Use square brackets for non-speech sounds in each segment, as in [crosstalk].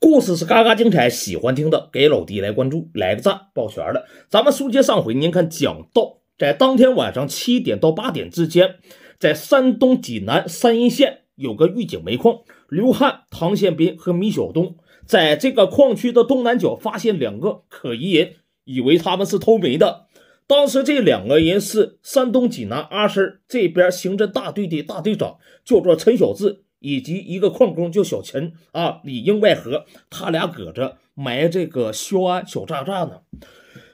故事是嘎嘎精彩，喜欢听的给老弟来关注，来个赞，抱拳了。咱们书接上回，您看讲到在当天晚上七点到八点之间，在山东济南山阴县有个预警煤矿，刘汉、唐宪斌和米晓东在这个矿区的东南角发现两个可疑人，以为他们是偷煤的。当时这两个人是山东济南阿生这边刑侦大队的大队长，叫做陈小志。以及一个矿工叫小陈啊，里应外合，他俩搁这埋这个硝铵小渣渣呢。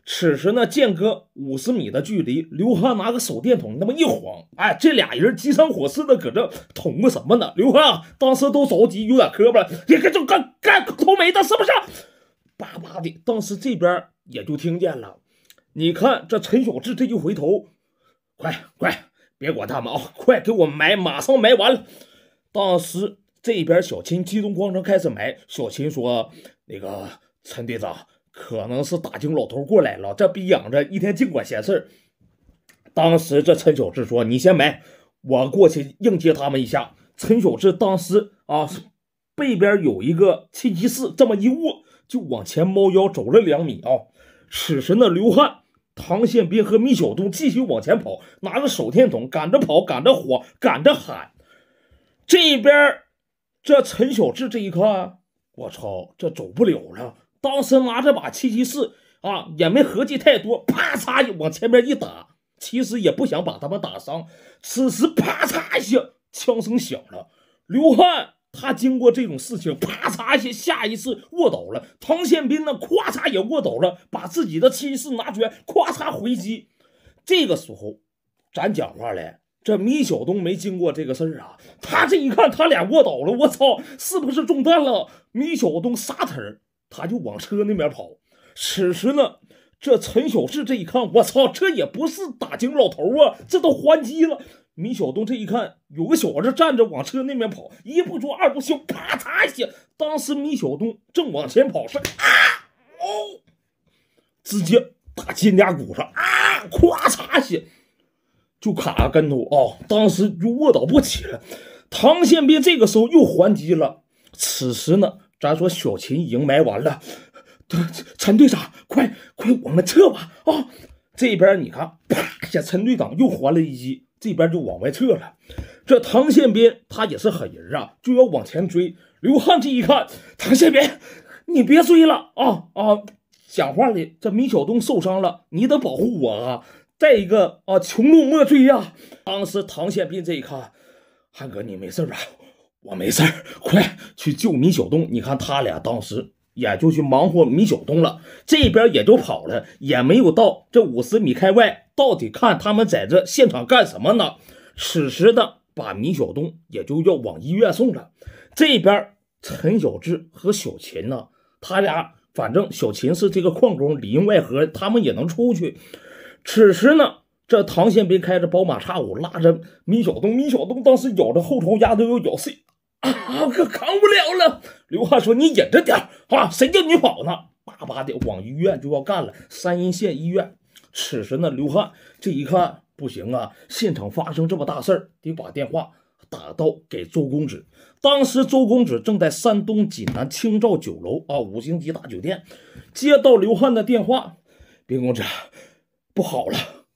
此时呢，间隔五十米的距离，刘汉拿个手电筒那么一晃，哎，这俩人急上火似的搁这捅个什么呢？刘汉当时都着急，有点磕巴，你看这干干偷煤的是不是？叭叭的，当时这边也就听见了。你看这陈小志这就回头，快快别管他们啊，快给我埋，马上埋完了。当时这边小秦激动慌张开始埋。小秦说：“那个陈队长可能是打井老头过来了，这逼养着一天净管闲事儿。”当时这陈小志说：“你先埋，我过去应接他们一下。”陈小志当时啊，背边有一个七七四，这么一握就往前猫腰走了两米啊，此神的流汗。唐宪兵和米小东继续往前跑，拿着手电筒赶着跑，赶着火，赶着喊。这边，这陈小志这一看，我操，这走不了了。当时拿着把七七四啊，也没合计太多，啪嚓就往前面一打。其实也不想把他们打伤。此时，啪嚓一下，枪声响了。刘汉他经过这种事情，啪嚓一下，下一次卧倒了。唐宪斌呢，咵嚓也卧倒了，把自己的七七四拿来，咵嚓回击。这个时候，咱讲话来。这米小东没经过这个事儿啊，他这一看，他俩卧倒了，我操，是不是中弹了？米小东撒腿他就往车那边跑。此时呢，这陈小志这一看，我操，这也不是打警老头啊，这都还击了。米小东这一看，有个小子站着往车那边跑，一不做二不休，啪嚓一下。当时米小东正往前跑，是啊，哦，直接打肩胛骨上啊，咵嚓一下。就卡个跟头啊！当时就卧倒不起了。唐宪兵这个时候又还击了。此时呢，咱说小秦已经埋完了。陈 [laughs] 队长，快快，我们撤吧！啊，这边你看，啪一下，陈队长又还了一击，这边就往外撤了。这唐宪兵他也是狠人啊，就要往前追。刘汉基一看，唐宪兵，你别追了啊啊！讲话的，这米小东受伤了，你得保护我啊。再一个啊，穷路莫追呀！当时唐宪斌这一看，汉哥你没事吧？我没事儿，快去救米小东！你看他俩当时也就去忙活米小东了，这边也就跑了，也没有到这五十米开外。到底看他们在这现场干什么呢？此时的把米小东也就要往医院送了。这边陈小志和小秦呢，他俩反正小秦是这个矿工里应外合，他们也能出去。此时呢，这唐宪兵开着宝马叉五，拉着米小东。米小东当时咬着后槽牙都要咬碎，啊，可扛不了了。刘汉说：“你忍着点啊，谁叫你跑呢？”叭叭的往医院就要干了。三阴县医院。此时呢，刘汉这一看不行啊，现场发生这么大事儿，得把电话打到给周公子。当时周公子正在山东济南青照酒楼啊，五星级大酒店。接到刘汉的电话，兵公子。不好了！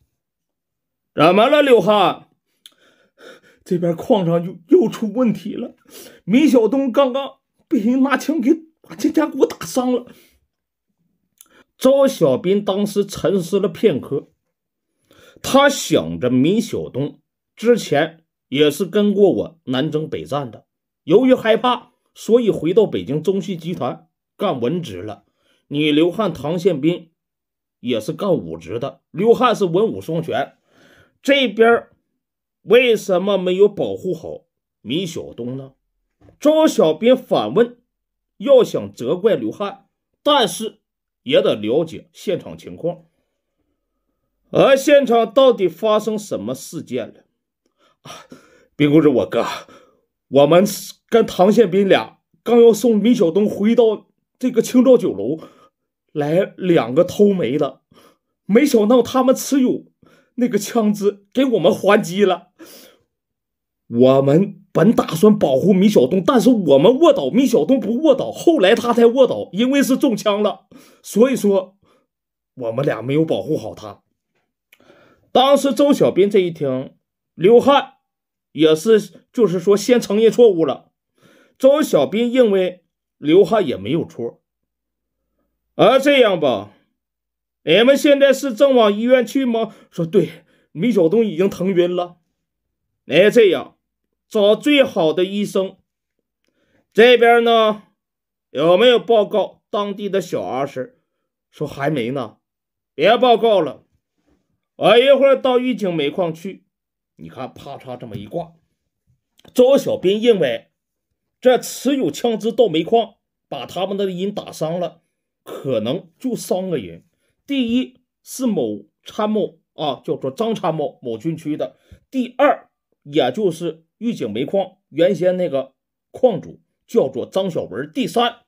怎么了，刘汉？这边矿上又又出问题了。米小东刚刚被人拿枪给把肩胛骨打伤了。赵小斌当时沉思了片刻，他想着米小东之前也是跟过我南征北战的，由于害怕，所以回到北京中戏集团干文职了。你刘汉、唐宪斌。也是干武职的，刘汉是文武双全。这边为什么没有保护好米小东呢？周小兵反问。要想责怪刘汉，但是也得了解现场情况。而现场到底发生什么事件了？别跟我是我哥，我们跟唐宪兵俩刚要送米小东回到这个青岛酒楼。来两个偷煤的，没想到他们持有那个枪支给我们还击了。我们本打算保护米小东，但是我们卧倒，米小东不卧倒，后来他才卧倒，因为是中枪了。所以说，我们俩没有保护好他。当时周小斌这一听，刘汉也是，就是说先承认错误了。周小斌认为刘汉也没有错。啊，这样吧，你们现在是正往医院去吗？说对，米小东已经疼晕了。哎，这样，找最好的医生。这边呢，有没有报告当地的小阿婶？说还没呢。别报告了，我一会儿到玉井煤矿去。你看，啪嚓，这么一挂。周小斌认为，这持有枪支到煤矿，把他们的人打伤了。可能就三个人：第一是某参谋啊，叫做张参谋，某军区的；第二，也就是预警煤矿原先那个矿主，叫做张小文；第三，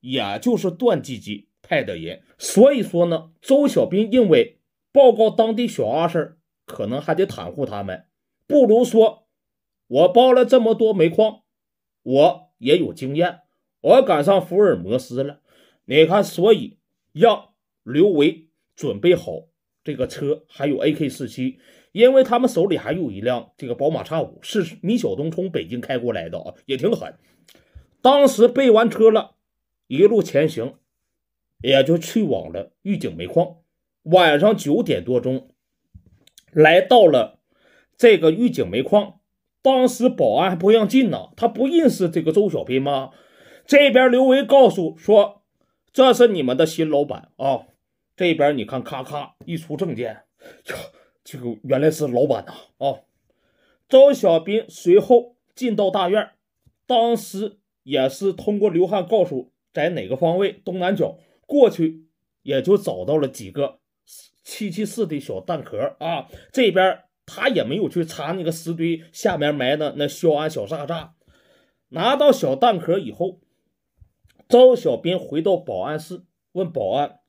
也就是段继继派的人。所以说呢，周小斌认为报告当地小阿婶可能还得袒护他们，不如说我包了这么多煤矿，我也有经验，我赶上福尔摩斯了。你看，所以让刘维准备好这个车，还有 A K 四七，因为他们手里还有一辆这个宝马叉五，是米小东从北京开过来的啊，也挺狠。当时备完车了，一路前行，也就去往了预警煤矿。晚上九点多钟，来到了这个预警煤矿。当时保安还不让进呢，他不认识这个周小斌吗？这边刘维告诉说。这是你们的新老板啊！这边你看，咔咔一出证件，呀，这个原来是老板呐！啊，周小斌随后进到大院，当时也是通过刘汉告诉在哪个方位，东南角过去，也就找到了几个七七四的小弹壳啊。这边他也没有去查那个石堆下面埋的那硝铵小炸炸，拿到小弹壳以后。周小斌回到保安室，问保安：“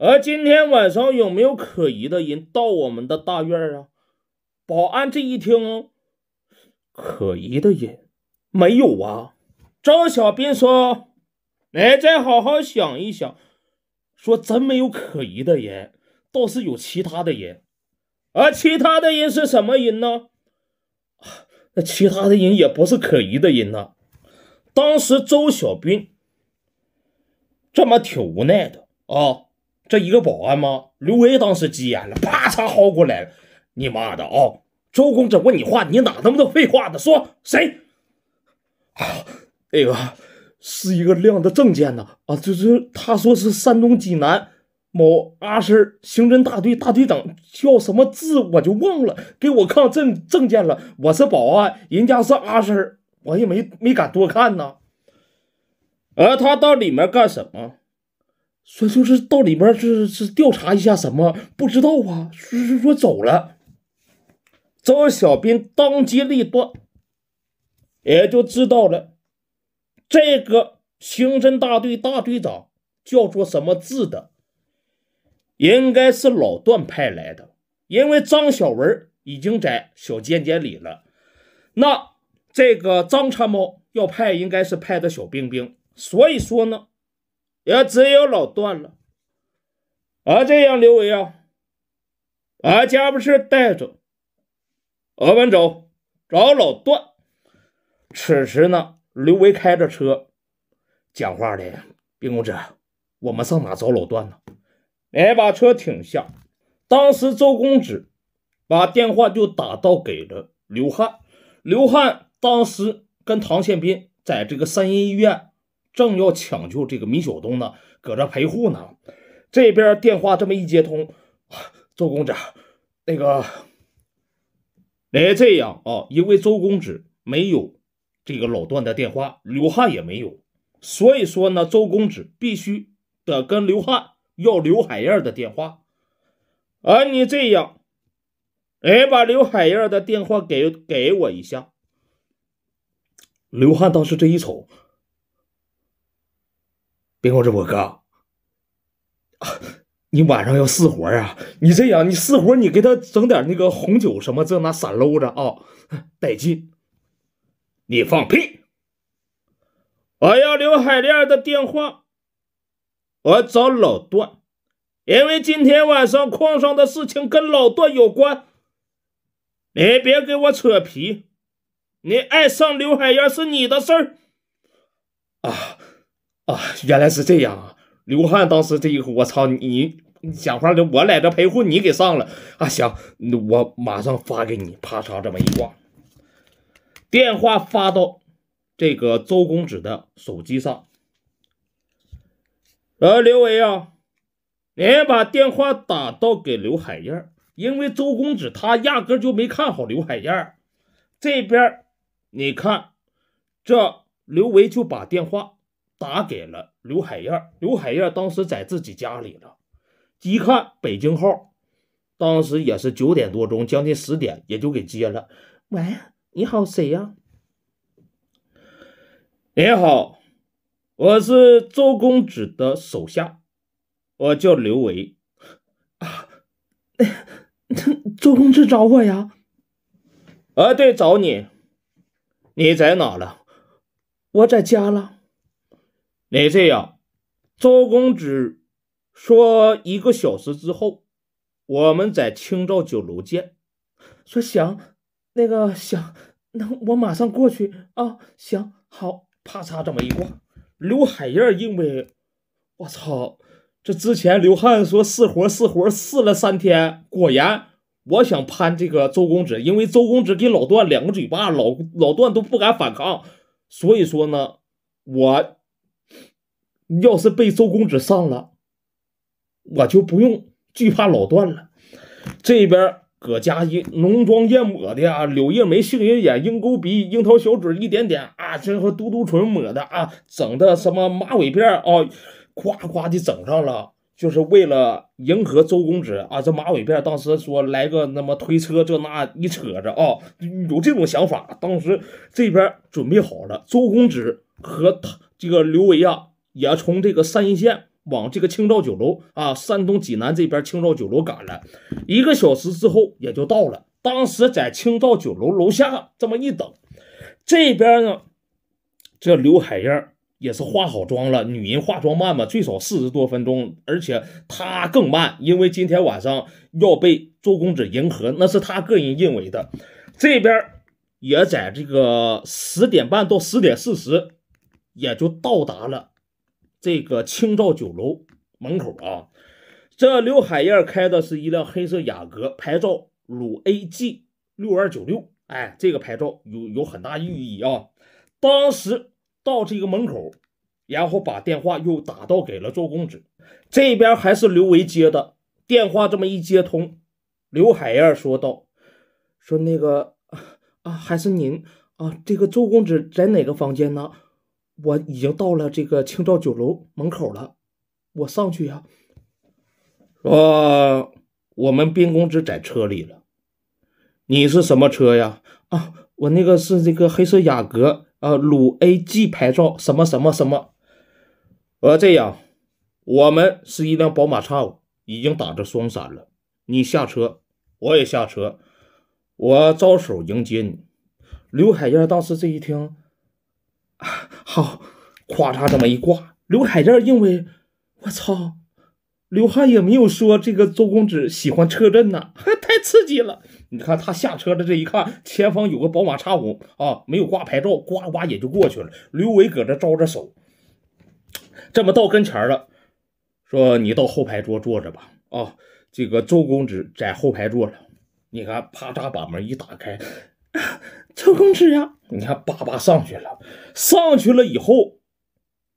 而今天晚上有没有可疑的人到我们的大院啊？”保安这一听，可疑的人没有啊。周小斌说：“哎，再好好想一想，说真没有可疑的人，倒是有其他的人。而其他的人是什么人呢？那其他的人也不是可疑的人呢。当时周小斌。”这么挺无奈的啊！这一个保安吗？刘威当时急眼了，啪嚓薅过来了！你妈的啊！周公这问你话，你哪那么多废话呢？说谁？啊，那个是一个亮的证件呢啊！就是他说是山东济南某阿 s 刑侦大队大队长，叫什么字我就忘了，给我看证证件了。我是保安，人家是阿 s 我也没没敢多看呢。而他到里面干什么？说就是到里面是是调查一下什么，不知道啊。说说走了。张小兵当机立断，也就知道了这个刑侦大队大队长叫做什么字的，应该是老段派来的，因为张小文已经在小尖尖里了。那这个张参谋要派，应该是派的小兵兵。所以说呢，也只有老段了，啊，这样刘维啊，啊，家不是带着，我们走找老段。此时呢，刘维开着车，讲话的冰公子，我们上哪找老段呢？哎，把车停下。当时周公子把电话就打到给了刘汉，刘汉当时跟唐宪斌在这个三阴医院。正要抢救这个米小东呢，搁这陪护呢。这边电话这么一接通，周公子，那个，哎这样啊，因为周公子没有这个老段的电话，刘汉也没有，所以说呢，周公子必须得跟刘汉要刘海燕的电话。啊、你这样，哎把刘海燕的电话给给我一下。刘汉当时这一瞅。别跟我哥！你晚上要私活啊？你这样，你私活，你给他整点那个红酒什么这那散搂着啊，带劲！你放屁！我要刘海燕的电话，我找老段，因为今天晚上矿上的事情跟老段有关。你别给我扯皮！你爱上刘海燕是你的事儿，啊！啊，原来是这样啊！刘汉当时这一我操你！你讲话的，我来这陪护你给上了啊！行，我马上发给你，啪嚓这么一挂，电话发到这个周公子的手机上。呃，刘维啊，你把电话打到给刘海燕，因为周公子他压根就没看好刘海燕。这边你看，这刘维就把电话。打给了刘海燕，刘海燕当时在自己家里了，一看北京号，当时也是九点多钟，将近十点，也就给接了。喂，你好，谁呀？你好，我是周公子的手下，我叫刘维。啊，[laughs] 周公子找我呀？哎，对，找你。你在哪了？我在家了。你这样，周公子说一个小时之后我们在青照酒楼见。说行，那个行，那我马上过去啊。行，好，啪嚓这么一挂。刘海燕，因为我操，这之前刘汉说试活试活试了三天，果然我想攀这个周公子，因为周公子给老段两个嘴巴，老老段都不敢反抗，所以说呢，我。要是被周公子上了，我就不用惧怕老段了。这边搁家一浓妆艳抹的啊，柳叶眉、杏仁眼、鹰钩鼻、樱桃小嘴，一点点啊，这和嘟嘟唇抹的啊，整的什么马尾辫啊，夸夸的整上了，就是为了迎合周公子啊。这马尾辫当时说来个那么推车这那一扯着啊，有这种想法。当时这边准备好了，周公子和他这个刘维啊。也从这个山阴县往这个青照酒楼啊，山东济南这边青照酒楼赶了，一个小时之后也就到了。当时在青照酒楼楼下这么一等，这边呢，这刘海燕也是化好妆了。女人化妆慢嘛，最少四十多分钟，而且她更慢，因为今天晚上要被周公子迎合，那是她个人认为的。这边也在这个十点半到十点四十，也就到达了。这个青照酒楼门口啊，这刘海燕开的是一辆黑色雅阁，牌照鲁 A G 六二九六，哎，这个牌照有有很大寓意啊。当时到这个门口，然后把电话又打到给了周公子，这边还是刘维接的电话，这么一接通，刘海燕说道：“说那个啊，还是您啊，这个周公子在哪个房间呢？”我已经到了这个青照酒楼门口了，我上去呀，说我们冰公子在车里了，你是什么车呀？啊，我那个是这个黑色雅阁，啊，鲁 A G 牌照，什么什么什么。我、说这样，我们是一辆宝马叉五，已经打着双闪了。你下车，我也下车，我招手迎接你。刘海燕当时这一听。好，咵嚓这么一挂，刘海燕认为，我操，刘汉也没有说这个周公子喜欢车震呐，[laughs] 太刺激了。你看他下车的这一看前方有个宝马叉五啊，没有挂牌照，呱呱也就过去了。刘伟搁这招着手，这么到跟前了，说你到后排桌坐着吧。啊，这个周公子在后排坐着，你看，啪嚓把门一打开。周公子呀，你看叭叭上去了，上去了以后，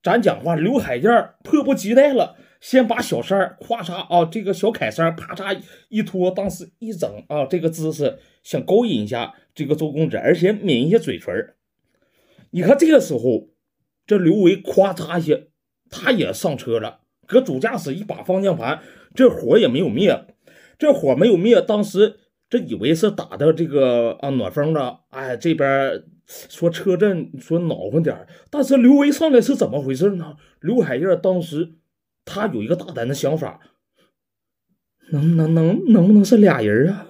咱讲话，刘海燕迫不及待了，先把小衫夸嚓啊，这个小凯衫啪嚓一脱，当时一整啊，这个姿势想勾引一下这个周公子，而且抿一下嘴唇你看这个时候，这刘维夸嚓一下，他也上车了，搁主驾驶一把方向盘，这火也没有灭，这火没有灭，当时。这以为是打的这个啊暖风的，哎，这边说车震说暖和点但是刘威上来是怎么回事呢？刘海燕当时他有一个大胆的想法，能能能能不能是俩人啊？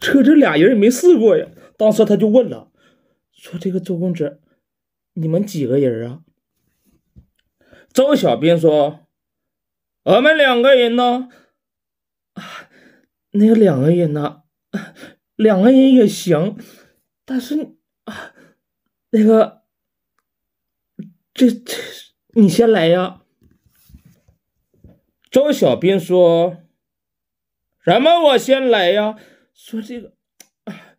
车震俩人也没试过呀。当时他就问了，说这个周公子，你们几个人啊？周小兵说，我们两个人呢，啊，那两个人呢？[laughs] 两个人也行，但是啊，那个，这这，你先来呀。周小斌说：“什么？我先来呀？说这个，啊，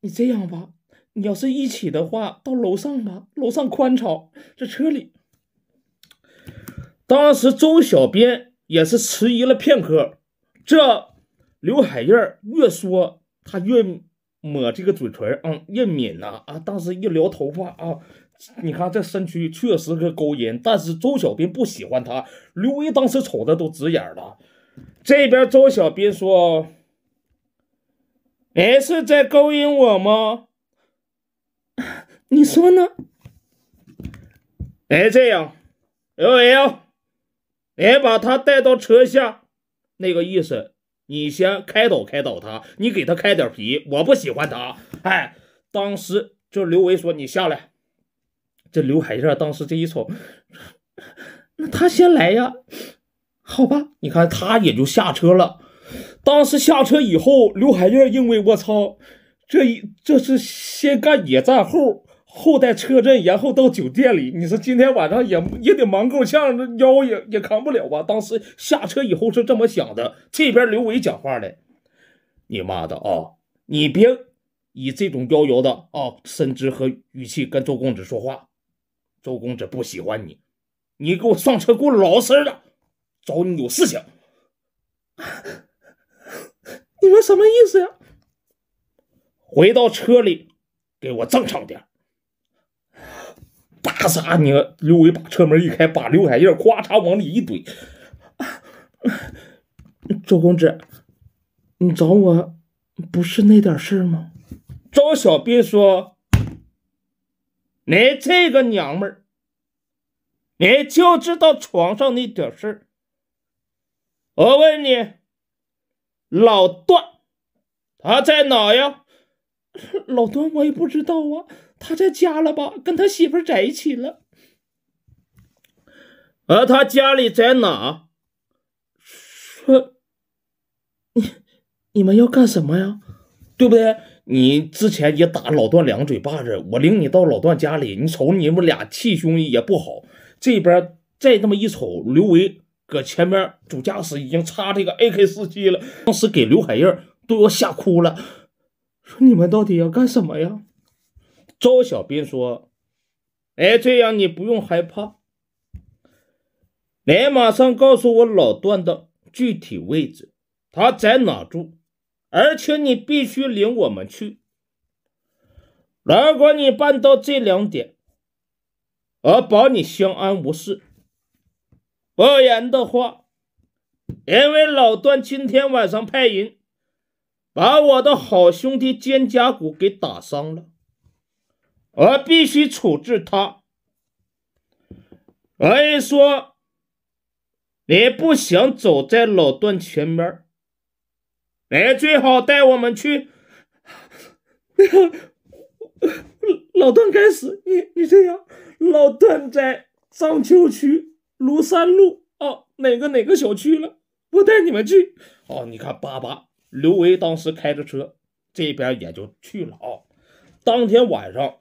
你这样吧，你要是一起的话，到楼上吧，楼上宽敞，这车里。”当时周小斌也是迟疑了片刻，这。刘海燕越说，她越抹这个嘴唇，嗯，越抿呐啊！当时一撩头发啊，你看这身躯确实个勾引，但是周小斌不喜欢她。刘威当时瞅着都直眼了。这边周小斌说：“哎，是在勾引我吗？[laughs] 你说呢？”哎，这样伟 L，你把他带到车下，那个意思。你先开导开导他，你给他开点皮，我不喜欢他。哎，当时这刘维说：“你下来。”这刘海燕当时这一瞅，那他先来呀？好吧，你看他也就下车了。当时下车以后，刘海燕因为我操，这一这是先干野战后。后在车震，然后到酒店里。你说今天晚上也也得忙够呛，这腰也也扛不了吧？当时下车以后是这么想的。这边刘伟讲话了：“你妈的啊！你别以这种妖娆的啊身姿和语气跟周公子说话。周公子不喜欢你，你给我上车，给我老实的，找你有事情。你们什么意思呀？回到车里，给我正常点。”叭嚓！你刘伟把车门一开，把刘海燕咵嚓往里一怼。周公子，你找我不是那点事儿吗？周小兵说：“你这个娘们儿，你就知道床上那点事儿。我问你，老段他在哪呀？老段，我也不知道啊。”他在家了吧？跟他媳妇在一起了。而他家里在哪？说你，你们要干什么呀？对不对？你之前也打老段两嘴巴子，我领你到老段家里，你瞅你们俩气胸也不好。这边再这么一瞅，刘维搁前面主驾驶已经插这个 AK 四七了，当时给刘海燕都要吓哭了，说你们到底要干什么呀？周小兵说：“哎，这样你不用害怕，你马上告诉我老段的具体位置，他在哪住？而且你必须领我们去。如果你办到这两点，我保你相安无事；不然的话，因为老段今天晚上派人把我的好兄弟肩胛骨给打伤了。”而必须处置他，所以说，你不想走在老段前面，你最好带我们去。[laughs] 老段，该死，你你这样，老段在章丘区庐山路啊，哪个哪个小区了？我带你们去。哦，你看，爸爸刘维当时开着车，这边也就去了啊。当天晚上。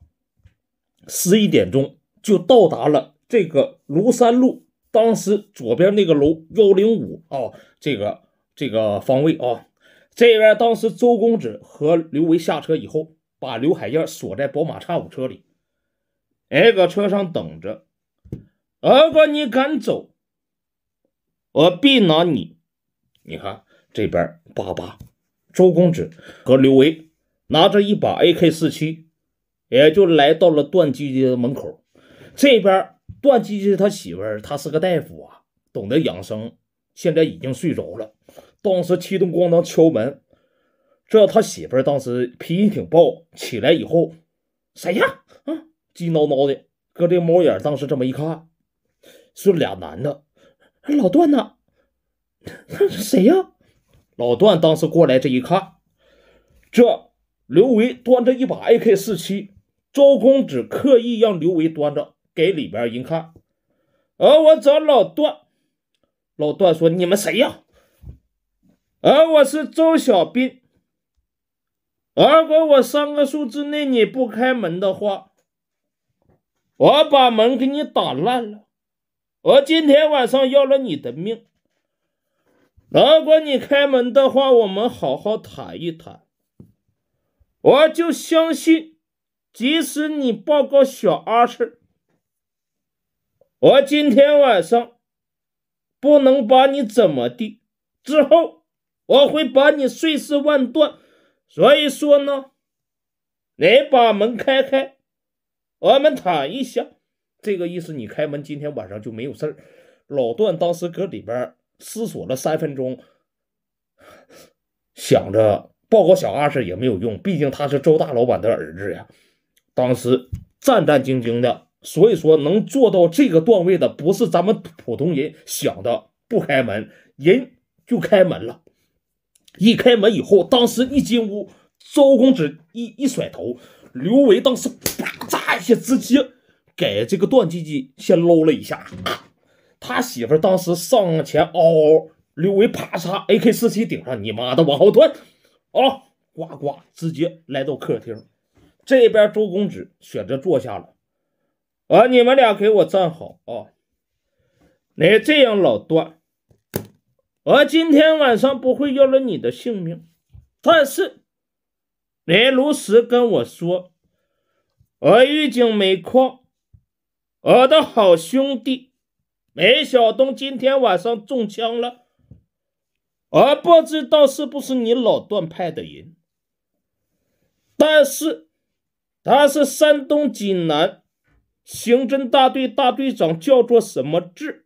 十一点钟就到达了这个庐山路，当时左边那个楼幺零五啊，这个这个方位啊，这边当时周公子和刘维下车以后，把刘海燕锁在宝马叉五车里，挨个车上等着。如果你敢走，我必拿你。你看这边，爸爸，周公子和刘维拿着一把 AK 四七。也就来到了段基基的门口，这边段基基他媳妇儿，他是个大夫啊，懂得养生，现在已经睡着了。当时气动咣当敲门，这他媳妇儿当时脾气挺暴，起来以后，谁呀？啊，急挠挠的，搁这猫眼当时这么一看，是俩男的。老段呐，谁呀？老段当时过来这一看，这刘维端着一把 AK 四七。周公子刻意让刘维端着给里边人看。而我找老段，老段说：“你们谁呀？”而我是周小斌。而如果我三个数之内你不开门的话，我把门给你打烂了。我今天晚上要了你的命。如果你开门的话，我们好好谈一谈。我就相信。即使你报告小二婶，我今天晚上不能把你怎么的，之后我会把你碎尸万段。所以说呢，你把门开开，我们谈一下这个意思。你开门，今天晚上就没有事儿。老段当时搁里边思索了三分钟，想着报告小二婶也没有用，毕竟他是周大老板的儿子呀。当时战战兢兢的，所以说能做到这个段位的，不是咱们普通人想的。不开门，人就开门了。一开门以后，当时一进屋，周公子一一甩头，刘维当时啪嚓一下，直接给这个段唧唧先搂了一下。他媳妇当时上前嗷嗷，刘维啪嚓 AK 四七顶上，你妈的往后退啊！呱呱，直接来到客厅。这边周公子选择坐下了，啊！你们俩给我站好啊！你这样老段，我今天晚上不会要了你的性命，但是你如实跟我说，我狱警煤矿，我的好兄弟梅小东今天晚上中枪了，我不知道是不是你老段派的人，但是。他是山东济南刑侦大队大队长，叫做什么志？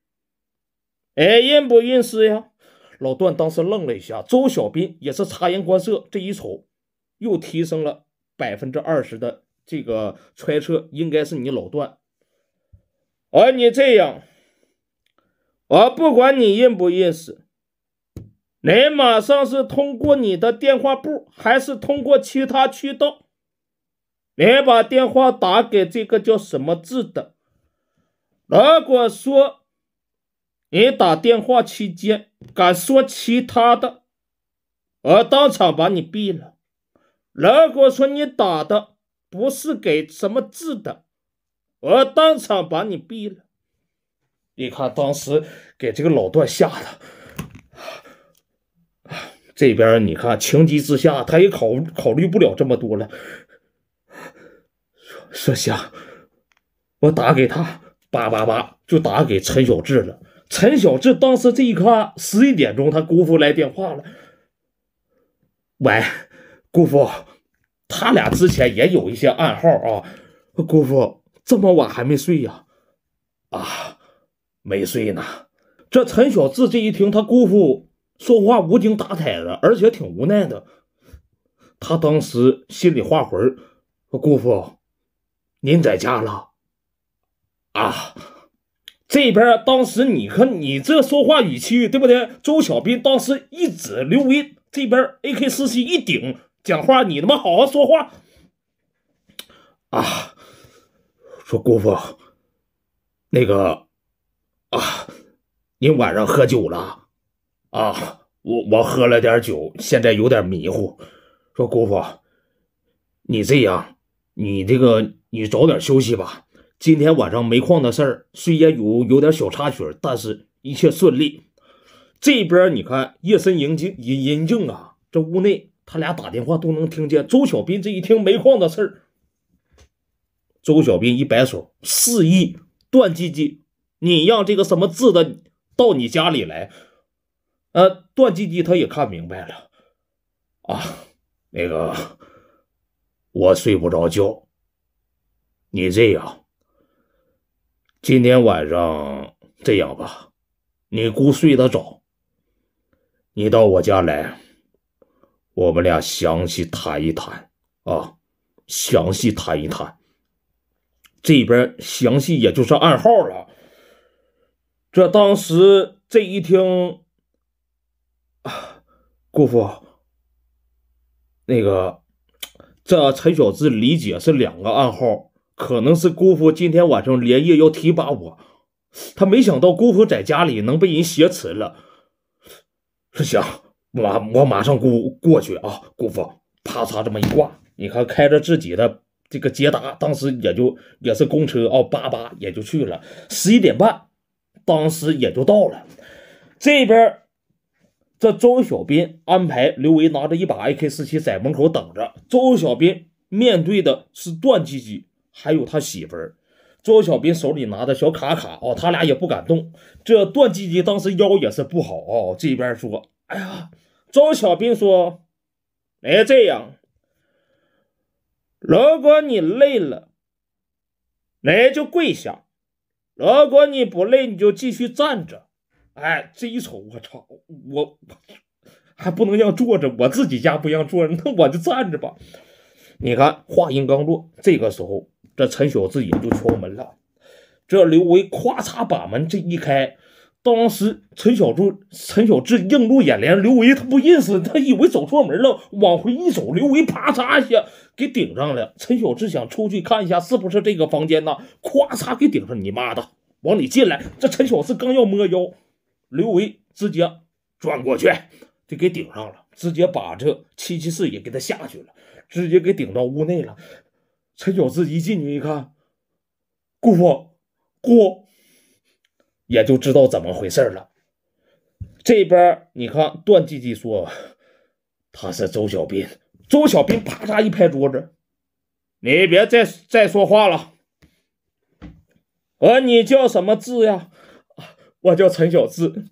哎，认不认识呀？老段当时愣了一下，周小斌也是察言观色，这一瞅，又提升了百分之二十的这个揣测，应该是你老段。而你这样，我不管你认不认识，你马上是通过你的电话簿，还是通过其他渠道？你把电话打给这个叫什么字的？如果说你打电话期间敢说其他的，我当场把你毙了。如果说你打的不是给什么字的，我当场把你毙了。你看，当时给这个老段吓的，这边你看，情急之下他也考考虑不了这么多了。说行，我打给他，叭叭叭，就打给陈小志了。陈小志当时这一看，十一点钟，他姑父来电话了。喂，姑父，他俩之前也有一些暗号啊。姑父这么晚还没睡呀？啊，没睡呢。这陈小志这一听，他姑父说话无精打采的，而且挺无奈的。他当时心里画魂儿，姑父。您在家了啊？这边当时你看你这说话语气对不对？周小斌当时一指刘威这边，AK 四七一顶，讲话你他妈好好说话啊！说姑父，那个啊，你晚上喝酒了啊？我我喝了点酒，现在有点迷糊。说姑父，你这样，你这个。你早点休息吧。今天晚上煤矿的事儿虽然有有点小插曲，但是一切顺利。这边你看，夜深人静，人人静啊，这屋内他俩打电话都能听见。周小斌这一听煤矿的事儿，周小斌一摆手，示意段吉吉，你让这个什么字的到你家里来。呃，段吉吉他也看明白了啊，那个我睡不着觉。你这样，今天晚上这样吧，你姑睡得早，你到我家来，我们俩详细谈一谈啊，详细谈一谈。这边详细也就是暗号了。这当时这一听啊，姑父，那个，这陈小志理解是两个暗号。可能是姑父今天晚上连夜要提拔我，他没想到姑父在家里能被人挟持了。说行，马我马上过过去啊！姑父，啪嚓这么一挂，你看开着自己的这个捷达，当时也就也是公车哦，叭叭也就去了。十一点半，当时也就到了这边。这周小斌安排刘维拿着一把 AK 四七在门口等着。周小斌面对的是段吉吉。还有他媳妇儿，周小斌手里拿的小卡卡哦，他俩也不敢动。这段积极当时腰也是不好哦，这边说，哎呀，周小斌说，来这样，如果你累了，来，就跪下；如果你不累，你就继续站着。哎，这一瞅，我操，我，还不能让坐着，我自己家不让坐着，那我就站着吧。你看，话音刚落，这个时候。这陈小志也就敲门了，这刘维咵嚓把门这一开，当时陈小柱、陈小志映入眼帘，刘维他不认识，他以为走错门了，往回一走，刘维啪嚓一下给顶上了。陈小志想出去看一下是不是这个房间呢，咵嚓给顶上，你妈的，往里进来。这陈小志刚要摸腰，刘维直接转过去就给顶上了，直接把这七七四也给他下去了，直接给顶到屋内了。陈小志一进去一看，姑父，姑也就知道怎么回事了。这边你看，段继继说他是周小斌，周小斌啪嚓一拍桌子：“你别再再说话了。”我你叫什么字呀？”啊，我叫陈小志。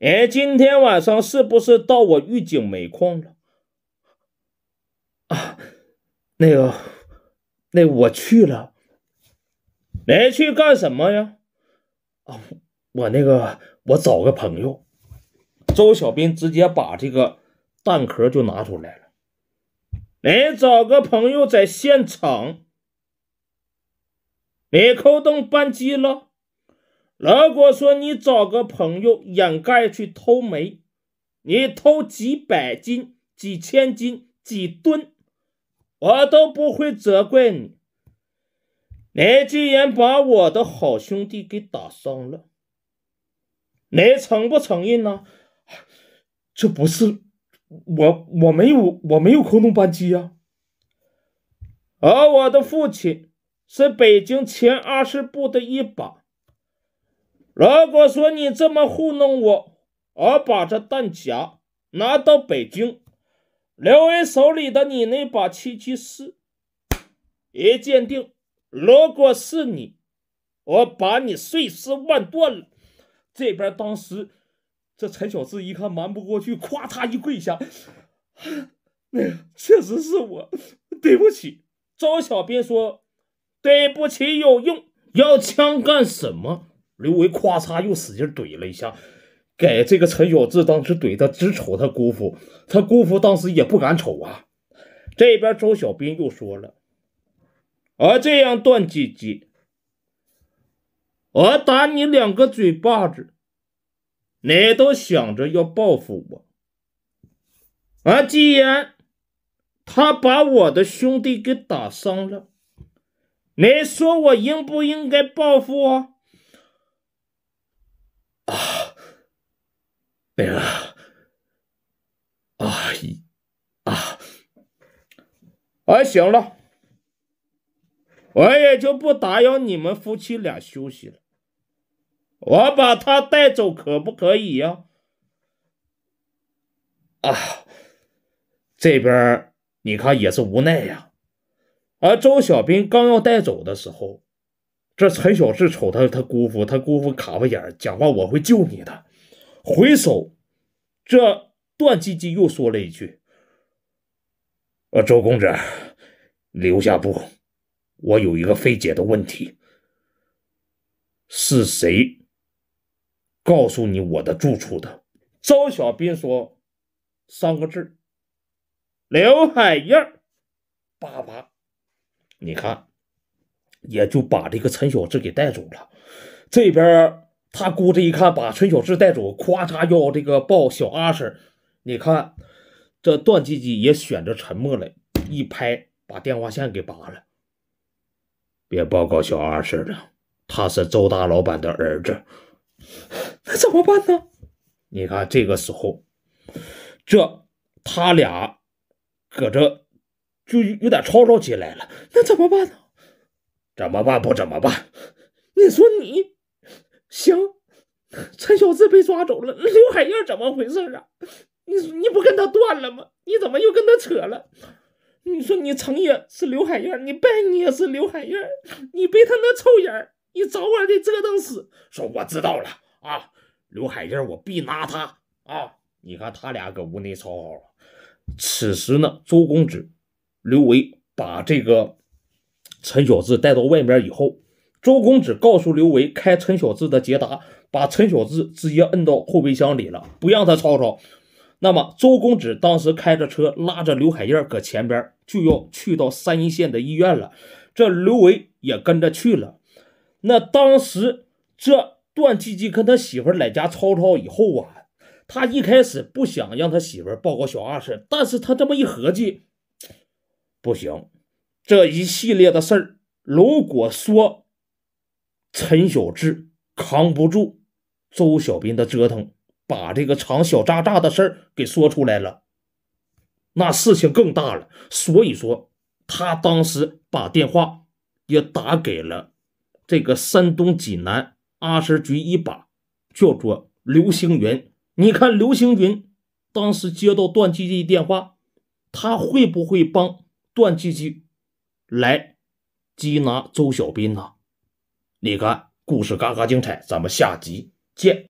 哎，今天晚上是不是到我御景煤矿了？啊，那个。那我去了，你去干什么呀？啊，我那个我找个朋友。周小斌直接把这个弹壳就拿出来了，你找个朋友在现场，你扣动扳机了。如果说你找个朋友掩盖去偷煤，你偷几百斤、几千斤、几吨。我都不会责怪你。你竟然把我的好兄弟给打伤了，你承不承认呢？这不是我，我没有，我没有扣动扳机啊。而我的父亲是北京前二十部的一把。如果说你这么糊弄我，而把这弹夹拿到北京。刘维手里的你那把七七四，一鉴定，如果是你，我把你碎尸万段了。这边当时这陈小志一看瞒不过去，咵嚓一跪下，那 [sighs] 确实是我，对不起。周小斌说：“对不起有用？要枪干什么？”刘维咵嚓又使劲怼了一下。给这个陈小志当时怼的直瞅他姑父，他姑父当时也不敢瞅啊。这边周小斌又说了：“而这样段姐姐，我打你两个嘴巴子，你都想着要报复我。啊，既然他把我的兄弟给打伤了，你说我应不应该报复啊？”啊？”哎呀。啊一啊哎行了，我也就不打扰你们夫妻俩休息了。我把他带走可不可以呀？啊，这边你看也是无奈呀。而周小兵刚要带走的时候，这陈小志瞅他，他姑父，他姑父卡巴眼，讲话我会救你的。回首，这段唧唧又说了一句：“呃，周公子，留下不？我有一个费解的问题，是谁告诉你我的住处的？”周小斌说：“三个字，刘海燕。”爸爸，你看，也就把这个陈小志给带走了。这边。他姑这一看，把崔小志带走，咔嚓要这个抱小阿婶你看，这段吉吉也选择沉默了，一拍把电话线给拔了，别报告小阿婶了，他是周大老板的儿子。那 [laughs] 怎么办呢？你看这个时候，这他俩搁这就有点吵吵起来了。那怎么办呢？怎么办不怎么办？你说你。行，陈小志被抓走了，刘海燕怎么回事啊？你你不跟他断了吗？你怎么又跟他扯了？你说你成也是刘海燕，你败你也是刘海燕，你被他那臭眼你早晚得折腾死。说我知道了啊，刘海燕我必拿他啊！你看他俩搁屋内吵吵。此时呢，周公子刘维把这个陈小志带到外面以后。周公子告诉刘维开陈小志的捷达，把陈小志直接摁到后备箱里了，不让他吵吵。那么，周公子当时开着车拉着刘海燕搁前边，就要去到三一县的医院了。这刘维也跟着去了。那当时，这段继继跟他媳妇儿在家吵吵以后啊，他一开始不想让他媳妇儿报告小阿婶，但是他这么一合计，不行，这一系列的事儿，如果说。陈小志扛不住周小斌的折腾，把这个藏小炸炸的事儿给说出来了，那事情更大了。所以说，他当时把电话也打给了这个山东济南阿什局一把，叫做刘星云。你看，刘星云当时接到段继继电话，他会不会帮段继继来缉拿周小斌呢？你看，故事嘎嘎精彩，咱们下集见。